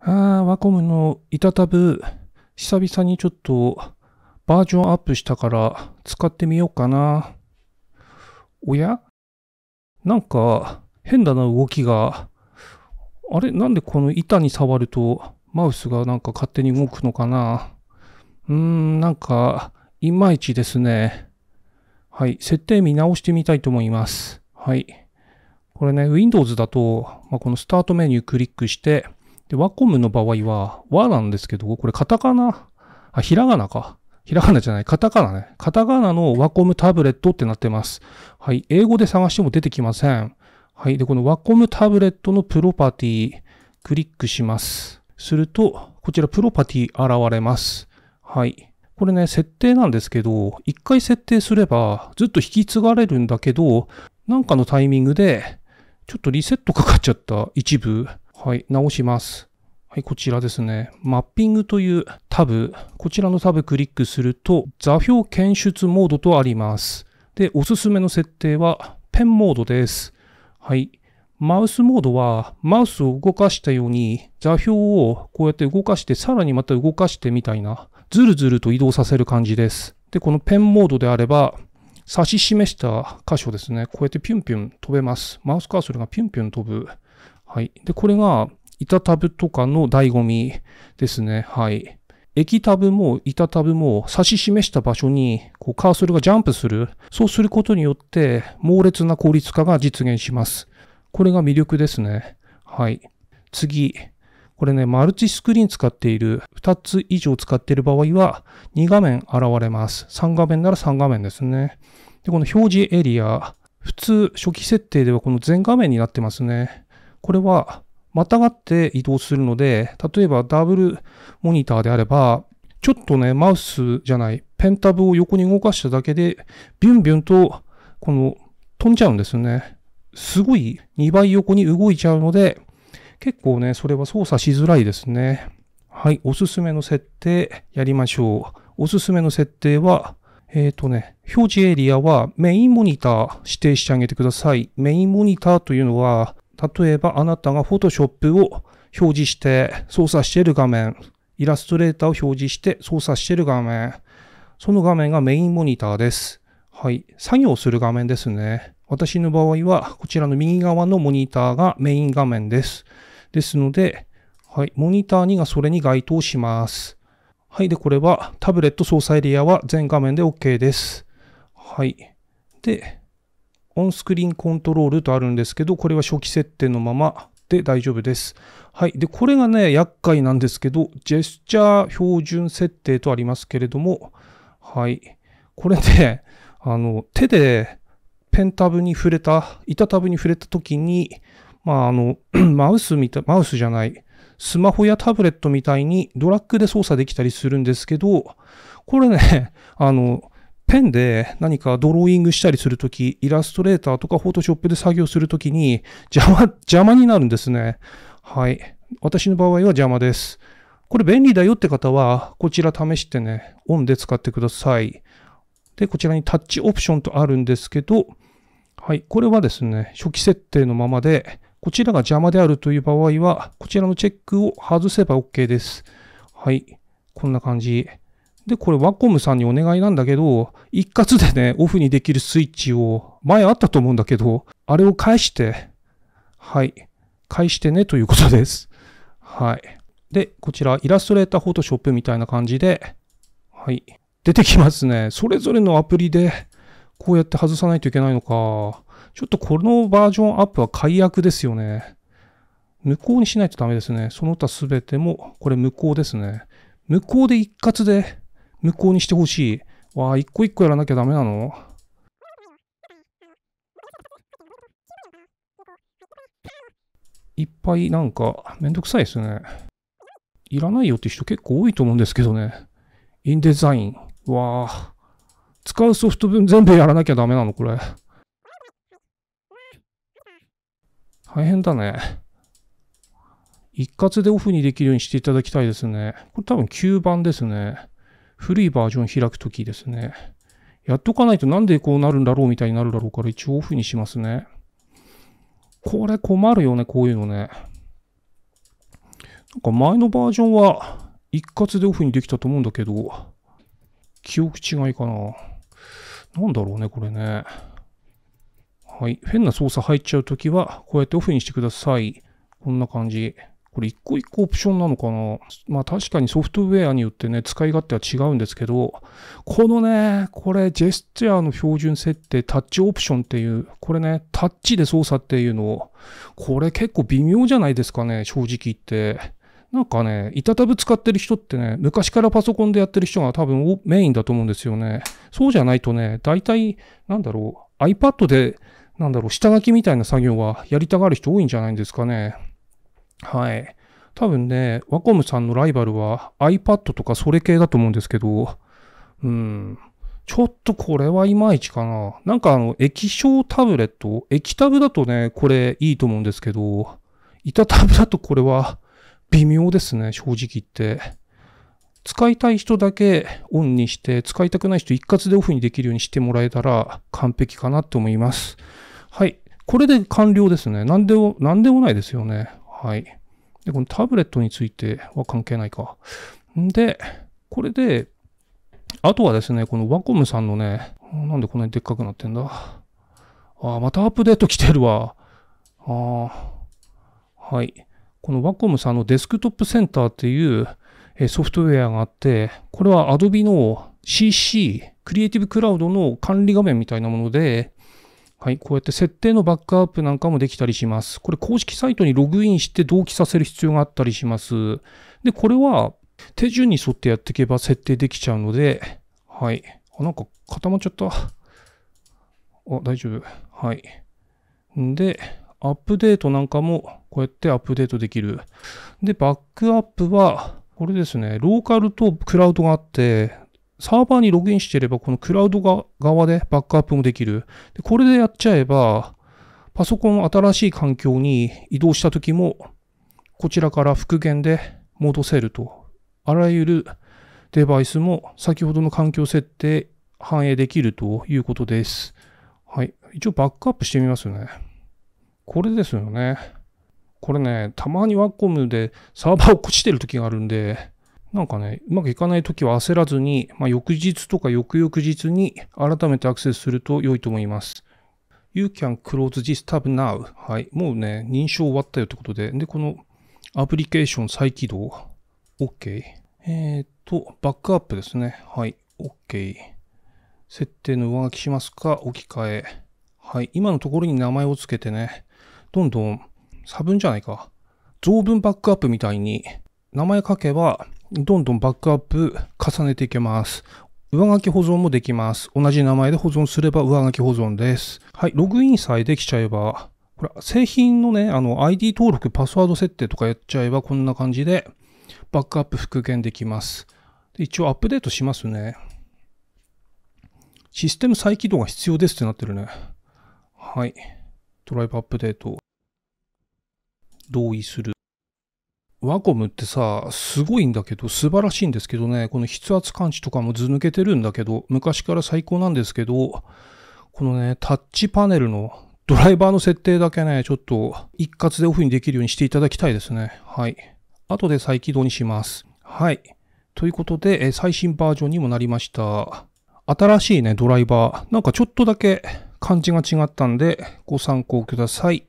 あー、ワコムの板タブ、久々にちょっとバージョンアップしたから使ってみようかな。おやなんか変だな動きが。あれなんでこの板に触るとマウスがなんか勝手に動くのかなうーん、なんかいまいちですね。はい。設定見直してみたいと思います。はい。これね、Windows だと、まあ、このスタートメニュークリックして、で、ワコムの場合は、和なんですけど、これカタカナ、あ、ひらがなか。ひらがなじゃない、カタカナね。カタカナのワコムタブレットってなってます。はい。英語で探しても出てきません。はい。で、このワコムタブレットのプロパティ、クリックします。すると、こちらプロパティ現れます。はい。これね、設定なんですけど、一回設定すればずっと引き継がれるんだけど、なんかのタイミングで、ちょっとリセットかかっちゃった一部、はい、直します。はい、こちらですね。マッピングというタブ、こちらのタブクリックすると、座標検出モードとあります。で、おすすめの設定は、ペンモードです。はい。マウスモードは、マウスを動かしたように、座標をこうやって動かして、さらにまた動かしてみたいな、ずるずると移動させる感じです。で、このペンモードであれば、指し示した箇所ですね、こうやってピュンピュン飛べます。マウスカーソルがピュンピュン飛ぶ。はい。で、これが、板タブとかの醍醐味ですね。はい。液タブも板タブも指し示した場所にこうカーソルがジャンプする。そうすることによって猛烈な効率化が実現します。これが魅力ですね。はい。次。これね、マルチスクリーン使っている、2つ以上使っている場合は2画面現れます。3画面なら3画面ですね。で、この表示エリア。普通、初期設定ではこの全画面になってますね。これはまたがって移動するので、例えばダブルモニターであれば、ちょっとね、マウスじゃない、ペンタブを横に動かしただけで、ビュンビュンと、この、飛んじゃうんですよね。すごい2倍横に動いちゃうので、結構ね、それは操作しづらいですね。はい、おすすめの設定やりましょう。おすすめの設定は、えっ、ー、とね、表示エリアはメインモニター指定してあげてください。メインモニターというのは、例えばあなたが Photoshop を表示して操作している画面、イラストレーターを表示して操作している画面、その画面がメインモニターです。はい。作業する画面ですね。私の場合は、こちらの右側のモニターがメイン画面です。ですので、はい。モニター2がそれに該当します。はい。で、これはタブレット操作エリアは全画面で OK です。はい。で、オンスクリーンコントロールとあるんですけど、これは初期設定のままで大丈夫です。はい。で、これがね、厄介なんですけど、ジェスチャー標準設定とありますけれども、はい。これね、あの、手でペンタブに触れた、板タブに触れた時に、まあ、あの、マウスみたい、マウスじゃない、スマホやタブレットみたいにドラッグで操作できたりするんですけど、これね、あの、ペンで何かドローイングしたりするとき、イラストレーターとかフォトショップで作業するときに邪魔、邪魔になるんですね。はい。私の場合は邪魔です。これ便利だよって方は、こちら試してね、オンで使ってください。で、こちらにタッチオプションとあるんですけど、はい、これはですね、初期設定のままで、こちらが邪魔であるという場合は、こちらのチェックを外せば OK です。はい、こんな感じ。で、これワコムさんにお願いなんだけど、一括でね、オフにできるスイッチを、前あったと思うんだけど、あれを返して、はい、返してねということです。はい。で、こちら、イラストレーター、フォトショップみたいな感じで、はい、出てきますね。それぞれのアプリで、こうやって外さないといけないのか。ちょっとこのバージョンアップは解約ですよね。無効にしないとダメですね。その他すべても、これ無効ですね。無効で一括で無効にしてほしい。わあ、一個一個やらなきゃダメなのいっぱいなんかめんどくさいですね。いらないよって人結構多いと思うんですけどね。インデザイン。わあ。使うソフト分全部やらなきゃダメなのこれ。大変だね。一括でオフにできるようにしていただきたいですね。これ多分9番ですね。古いバージョン開くときですね。やっとかないとなんでこうなるんだろうみたいになるだろうから一応オフにしますね。これ困るよね、こういうのね。なんか前のバージョンは一括でオフにできたと思うんだけど、記憶違いかな。なんだろうね、これね。はい。変な操作入っちゃうときは、こうやってオフにしてください。こんな感じ。これ一個一個オプションなのかなまあ確かにソフトウェアによってね、使い勝手は違うんですけど、このね、これジェスチャーの標準設定、タッチオプションっていう、これね、タッチで操作っていうのを、これ結構微妙じゃないですかね、正直言って。なんかね、板タブ使ってる人ってね、昔からパソコンでやってる人が多分メインだと思うんですよね。そうじゃないとね、大体、なんだろう、iPad で、なんだろう、下書きみたいな作業はやりたがる人多いんじゃないんですかね。はい。多分ね、ワコムさんのライバルは iPad とかそれ系だと思うんですけど、うん。ちょっとこれはいまいちかな。なんかあの、液晶タブレット液タブだとね、これいいと思うんですけど、板タブだとこれは微妙ですね、正直言って。使いたい人だけオンにして、使いたくない人一括でオフにできるようにしてもらえたら完璧かなって思います。はい。これで完了ですね。なんでも、なんでもないですよね。はい。で、このタブレットについては関係ないか。んで、これで、あとはですね、このワコムさんのね、なんでこんなにでっかくなってんだ。ああ、またアップデート来てるわ。ああ、はい。このワコムさんのデスクトップセンターっていうソフトウェアがあって、これは Adobe の CC、クリエイティブクラウドの管理画面みたいなもので、はい、こうやって設定のバックアップなんかもできたりします。これ公式サイトにログインして同期させる必要があったりします。で、これは手順に沿ってやっていけば設定できちゃうので、はい。あ、なんか固まっちゃった。あ、大丈夫。はい。んで、アップデートなんかもこうやってアップデートできる。で、バックアップは、これですね、ローカルとクラウドがあって、サーバーにログインしてれば、このクラウド側でバックアップもできる。でこれでやっちゃえば、パソコンを新しい環境に移動した時も、こちらから復元で戻せると。あらゆるデバイスも先ほどの環境設定反映できるということです。はい。一応バックアップしてみますよね。これですよね。これね、たまにワッコムでサーバー落っこちてる時があるんで、なんかね、うまくいかない時は焦らずに、まあ、翌日とか翌々日に改めてアクセスすると良いと思います。You can close this tab now. はい。もうね、認証終わったよってことで。で、このアプリケーション再起動。OK。えっ、ー、と、バックアップですね。はい。OK。設定の上書きしますか置き換え。はい。今のところに名前をつけてね、どんどん差分じゃないか。増分バックアップみたいに名前書けばどんどんバックアップ重ねていけます。上書き保存もできます。同じ名前で保存すれば上書き保存です。はい、ログインさえできちゃえば、これ製品のね、あの ID 登録、パスワード設定とかやっちゃえばこんな感じでバックアップ復元できます。で一応アップデートしますね。システム再起動が必要ですってなってるね。はい。ドライブアップデート。同意する。ワコムってさ、すごいんだけど、素晴らしいんですけどね、この筆圧感知とかも図抜けてるんだけど、昔から最高なんですけど、このね、タッチパネルのドライバーの設定だけね、ちょっと一括でオフにできるようにしていただきたいですね。はい。後で再起動にします。はい。ということで、最新バージョンにもなりました。新しいね、ドライバー。なんかちょっとだけ感じが違ったんで、ご参考ください。